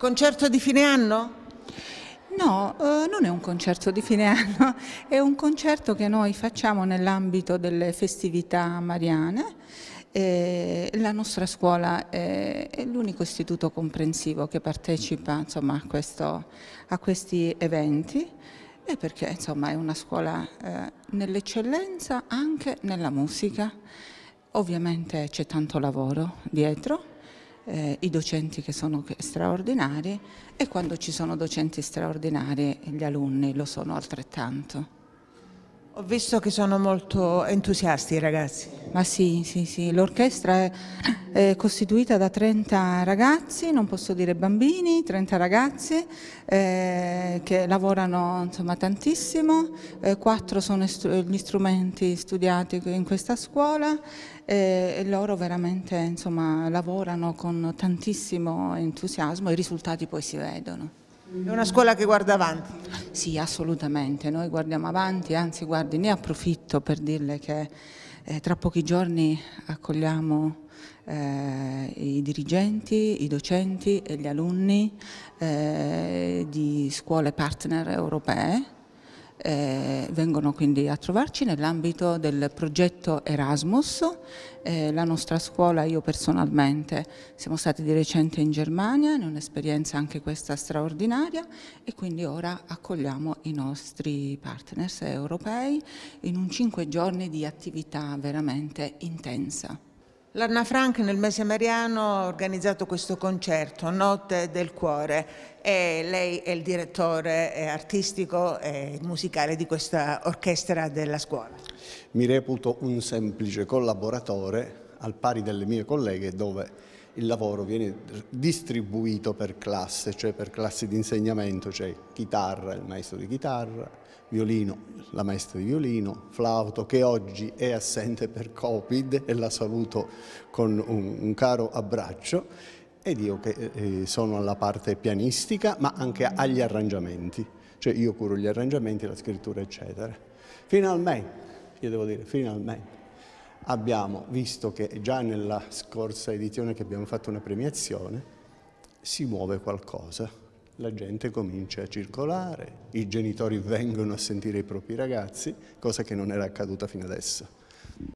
Concerto di fine anno? No, eh, non è un concerto di fine anno, è un concerto che noi facciamo nell'ambito delle festività mariane. Eh, la nostra scuola è, è l'unico istituto comprensivo che partecipa insomma, a, questo, a, questi eventi e perché insomma, è una scuola eh, nell'eccellenza anche nella musica. Ovviamente c'è tanto lavoro dietro, eh, i docenti che sono straordinari e quando ci sono docenti straordinari gli alunni lo sono altrettanto. Ho visto che sono molto entusiasti i ragazzi. Ma sì, sì, sì, l'orchestra è, è, costituita da 30 ragazzi, non posso dire bambini, 30 ragazzi eh, che lavorano insomma, tantissimo, eh, 4 sono gli strumenti studiati in questa scuola eh, e loro veramente insomma, lavorano con tantissimo entusiasmo e i risultati poi si vedono. È una scuola che guarda avanti? Sì, assolutamente, noi guardiamo avanti, anzi guardi, ne approfitto per dirle che eh, tra pochi giorni accogliamo eh, i dirigenti, i docenti e gli alunni eh, di scuole partner europee eh, vengono quindi a trovarci nell'ambito del progetto Erasmus. Eh, la nostra scuola, io personalmente, siamo stati di recente in Germania, in un'esperienza anche questa straordinaria e quindi ora accogliamo i nostri partners europei in un cinque giorni di attività veramente intensa. L'Anna Frank nel mese mariano ha organizzato questo concerto, Notte del Cuore, e lei è il direttore artistico e musicale di questa orchestra della scuola. Mi reputo un semplice collaboratore al pari delle mie colleghe dove il lavoro viene distribuito per classe, cioè per classi di insegnamento, cioè chitarra, il maestro di chitarra, violino, la maestra di violino, flauto che oggi è assente per Covid e la saluto con un, un caro abbraccio ed io che eh, eh sono alla parte pianistica ma anche agli arrangiamenti, cioè io curo gli arrangiamenti, la scrittura eccetera. Finalmente, io devo dire finalmente abbiamo visto che già nella scorsa edizione che abbiamo fatto una premiazione si muove qualcosa, la gente comincia a circolare, i genitori vengono a sentire i propri ragazzi, cosa che non era accaduta fino adesso.